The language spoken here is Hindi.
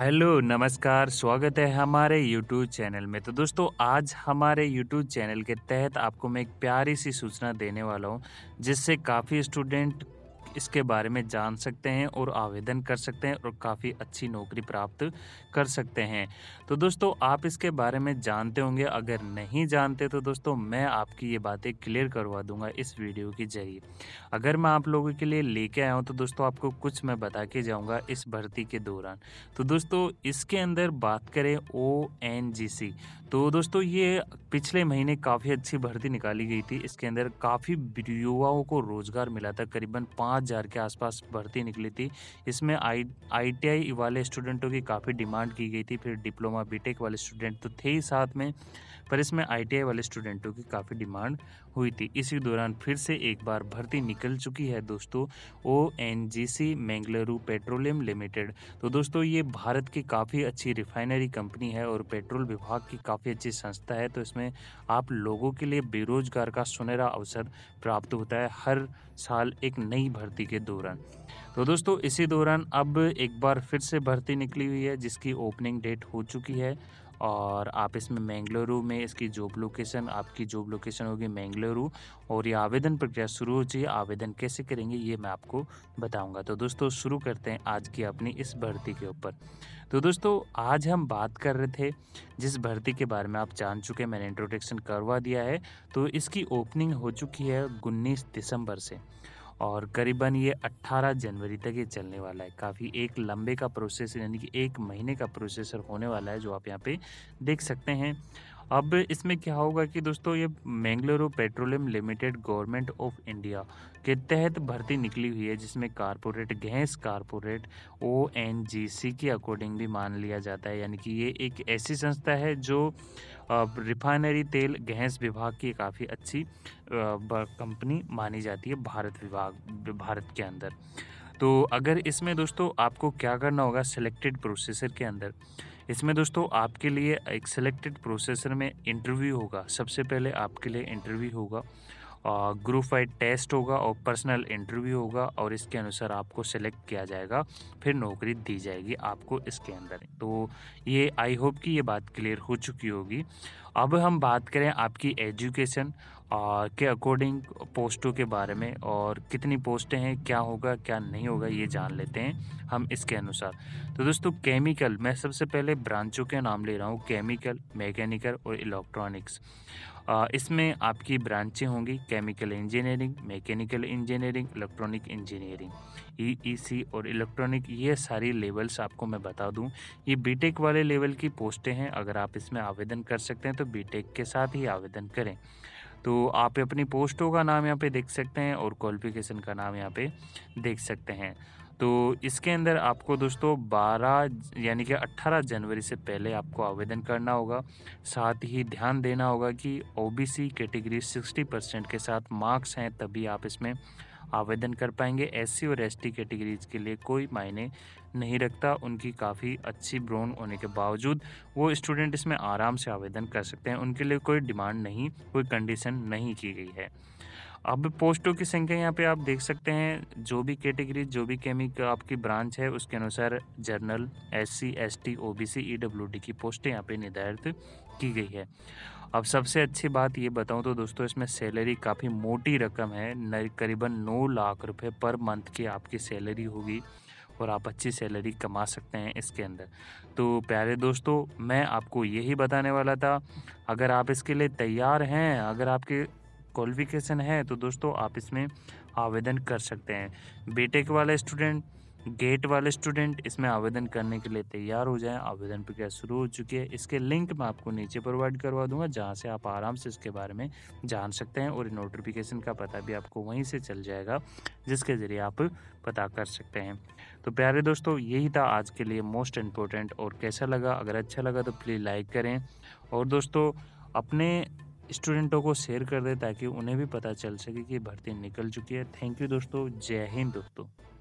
हेलो नमस्कार स्वागत है हमारे यूट्यूब चैनल में तो दोस्तों आज हमारे यूट्यूब चैनल के तहत आपको मैं एक प्यारी सी सूचना देने वाला हूँ जिससे काफ़ी स्टूडेंट इसके बारे में जान सकते हैं और आवेदन कर सकते हैं और काफ़ी अच्छी नौकरी प्राप्त कर सकते हैं तो दोस्तों आप इसके बारे में जानते होंगे अगर नहीं जानते तो दोस्तों मैं आपकी ये बातें क्लियर करवा दूंगा इस वीडियो के जरिए अगर मैं आप लोगों के लिए लेके आया हूँ तो दोस्तों आपको कुछ मैं बता के जाऊँगा इस भर्ती के दौरान तो दोस्तों इसके अंदर बात करें ओ एन जी सी तो दोस्तों ये पिछले महीने काफ़ी अच्छी भर्ती निकाली गई थी इसके अंदर काफ़ी युवाओं को रोज़गार मिला था करीबन पाँच हज़ार के आसपास भर्ती निकली थी इसमें आई आई वाले स्टूडेंटों की काफ़ी डिमांड की गई थी फिर डिप्लोमा बीटेक वाले स्टूडेंट तो थे ही साथ में पर इसमें आई वाले स्टूडेंटों की काफ़ी डिमांड हुई थी इसी दौरान फिर से एक बार भर्ती निकल चुकी है दोस्तों O N G C Mangaluru petroleum limited तो दोस्तों ये भारत की काफ़ी अच्छी रिफाइनरी कंपनी है और पेट्रोल विभाग की काफ़ी अच्छी संस्था है तो इसमें आप लोगों के लिए बेरोजगार का सुनहरा अवसर प्राप्त होता है हर साल एक नई भर्ती भर्ती के दौरान तो दोस्तों इसी दौरान अब एक बार फिर से भर्ती निकली हुई है जिसकी ओपनिंग डेट हो चुकी है और आप इसमें मैंगलुरु में इसकी जॉब लोकेशन आपकी जॉब लोकेशन होगी मैंगलुरु और ये आवेदन प्रक्रिया शुरू हो चाहिए आवेदन कैसे करेंगे ये मैं आपको बताऊंगा तो दोस्तों शुरू करते हैं आज की अपनी इस भर्ती के ऊपर तो दोस्तों आज हम बात कर रहे थे जिस भर्ती के बारे में आप जान चुके मैंने इंट्रोडक्शन करवा दिया है तो इसकी ओपनिंग हो चुकी है उन्नीस दिसंबर से और करीबन ये 18 जनवरी तक ये चलने वाला है काफ़ी एक लंबे का प्रोसेस यानी कि एक महीने का प्रोसेसर होने वाला है जो आप यहाँ पे देख सकते हैं अब इसमें क्या होगा कि दोस्तों ये Mangaluru petroleum limited government of India के तहत भर्ती निकली हुई है जिसमें corporate gas corporate O N G C के अकॉर्डिंग भी मान लिया जाता है यानी कि ये एक ऐसी संस्था है जो रिफाइनरी तेल गैस विभाग की काफ़ी अच्छी कंपनी मानी जाती है भारत विभाग भारत के अंदर तो अगर इसमें दोस्तों आपको क्या करना होगा सिलेक्टेड प्रोसेसर के अंदर इसमें दोस्तों आपके लिए एक सिलेक्टेड प्रोसेसर में इंटरव्यू होगा सबसे पहले आपके लिए इंटरव्यू होगा ग्रुप वाइड टेस्ट होगा और पर्सनल इंटरव्यू होगा और इसके अनुसार आपको सेलेक्ट किया जाएगा फिर नौकरी दी जाएगी आपको इसके अंदर तो ये आई होप कि ये बात क्लियर हो चुकी होगी अब हम बात करें आपकी एजुकेशन के अकॉर्डिंग पोस्टों के बारे में और कितनी पोस्टें हैं क्या होगा क्या नहीं होगा ये जान लेते हैं हम इसके अनुसार तो दोस्तों केमिकल मैं सबसे पहले ब्रांचों के नाम ले रहा हूँ केमिकल मैकेनिकल और इलेक्ट्रॉनिक्स इसमें आपकी ब्रांचें होंगी chemical engineering mechanical engineering electronic engineering EEC और इलेक्ट्रॉनिक ये सारी लेवल्स आपको मैं बता दूं ये बीटेक वाले लेवल की पोस्टें हैं अगर आप इसमें आवेदन कर सकते हैं तो तो बीटेक के साथ ही आवेदन करें तो आप अपनी पोस्टों का नाम यहाँ पे देख सकते हैं और क्वालिफिकेशन का नाम यहाँ पे देख सकते हैं तो इसके अंदर आपको दोस्तों 12 यानी कि 18 जनवरी से पहले आपको आवेदन करना होगा साथ ही ध्यान देना होगा कि ओबीसी कैटेगरी 60 परसेंट के साथ मार्क्स हैं तभी आप इसमें आवेदन कर पाएंगे एस और एस कैटेगरीज के लिए कोई मायने नहीं रखता उनकी काफ़ी अच्छी ब्रोन होने के बावजूद वो स्टूडेंट इसमें आराम से आवेदन कर सकते हैं उनके लिए कोई डिमांड नहीं कोई कंडीशन नहीं की गई है अब पोस्टों की संख्या यहाँ पे आप देख सकते हैं जो भी कैटेगरी जो भी केमिक आपकी ब्रांच है उसके अनुसार general S C S T O B C E W D की पोस्टें यहाँ पे निर्धारित की गई है अब सबसे अच्छी बात ये बताऊँ तो दोस्तों इसमें सैलरी काफ़ी मोटी रकम है करीबन नौ लाख रुपये पर मंथ की आपकी सैलरी होगी और आप अच्छी सैलरी कमा सकते हैं इसके अंदर तो प्यारे दोस्तों मैं आपको यही बताने वाला था अगर आप इसके लिए तैयार हैं अगर आपके क्वालिफिकेशन है तो दोस्तों आप इसमें आवेदन कर सकते हैं बीटेक वाले स्टूडेंट गेट वाले स्टूडेंट इसमें आवेदन करने के लिए तैयार हो जाएं आवेदन प्रक्रिया शुरू हो चुकी है इसके लिंक मैं आपको नीचे प्रोवाइड करवा दूंगा जहां से आप आराम से इसके बारे में जान सकते हैं और नोटिफिकेशन का पता भी आपको वहीं से चल जाएगा जिसके ज़रिए आप पता कर सकते हैं तो प्यारे दोस्तों यही था आज के लिए मोस्ट इम्पोर्टेंट और कैसा लगा अगर अच्छा लगा तो प्लीज़ लाइक करें और दोस्तों अपने स्टूडेंटों को शेयर कर दें ताकि उन्हें भी पता चल सके कि भर्ती निकल चुकी है थैंक यू दोस्तों जय हिंद दोस्तों